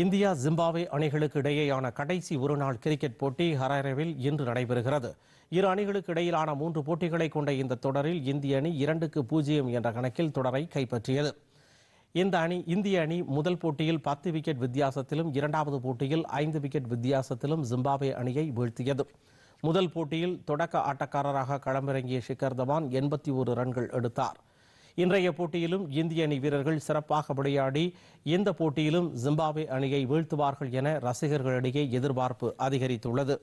India Zimbabwe அணிகளுக்கு இடையேயான கடைசி ஒருநாள் கிரிக்கெட் போட்டி ஹராரேவில் இன்று நடைபெறுகிறது இரு அணிகளுக்கு இடையிலான மூன்று போட்டிகளை கொண்ட இந்த தொடரில் இந்திய அணி இரண்டுக்கு பூஜ்ஜியம் என்ற கணக்கில் தொடரை கைப்பற்றியது இந்த அணி இந்திய அணி முதல் போட்டியில் பத்து விக்கெட் வித்தியாசத்திலும் இரண்டாவது போட்டியில் ஐந்து விக்கெட் வித்தியாசத்திலும் ஜிம்பாவே அணியை வீழ்த்தியது முதல் போட்டியில் தொடக்க ஆட்டக்காரராக களமிறங்கிய ஷிகர் தவான் எண்பத்தி ஒரு ரன்கள் எடுத்தார் இன்றைய போட்டியிலும் இந்திய அணி வீரர்கள் சிறப்பாக விளையாடி இந்த போட்டியிலும் ஜிம்பாப்வே அணியை வீழ்த்துவார்கள் என ரசிகர்களிடையே எதிர்பார்ப்பு அதிகரித்துள்ளது